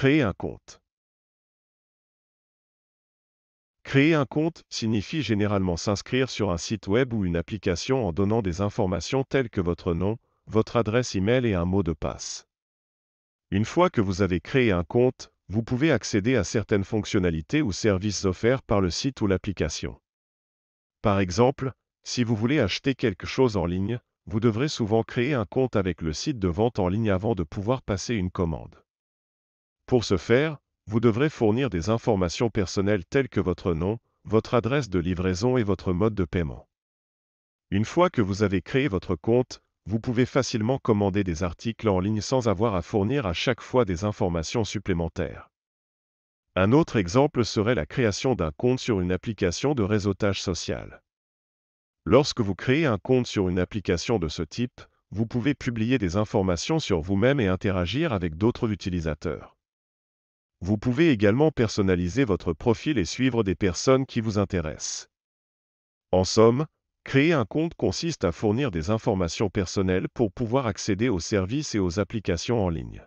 Créer un compte. Créer un compte signifie généralement s'inscrire sur un site web ou une application en donnant des informations telles que votre nom, votre adresse e-mail et un mot de passe. Une fois que vous avez créé un compte, vous pouvez accéder à certaines fonctionnalités ou services offerts par le site ou l'application. Par exemple, si vous voulez acheter quelque chose en ligne, vous devrez souvent créer un compte avec le site de vente en ligne avant de pouvoir passer une commande. Pour ce faire, vous devrez fournir des informations personnelles telles que votre nom, votre adresse de livraison et votre mode de paiement. Une fois que vous avez créé votre compte, vous pouvez facilement commander des articles en ligne sans avoir à fournir à chaque fois des informations supplémentaires. Un autre exemple serait la création d'un compte sur une application de réseautage social. Lorsque vous créez un compte sur une application de ce type, vous pouvez publier des informations sur vous-même et interagir avec d'autres utilisateurs. Vous pouvez également personnaliser votre profil et suivre des personnes qui vous intéressent. En somme, créer un compte consiste à fournir des informations personnelles pour pouvoir accéder aux services et aux applications en ligne.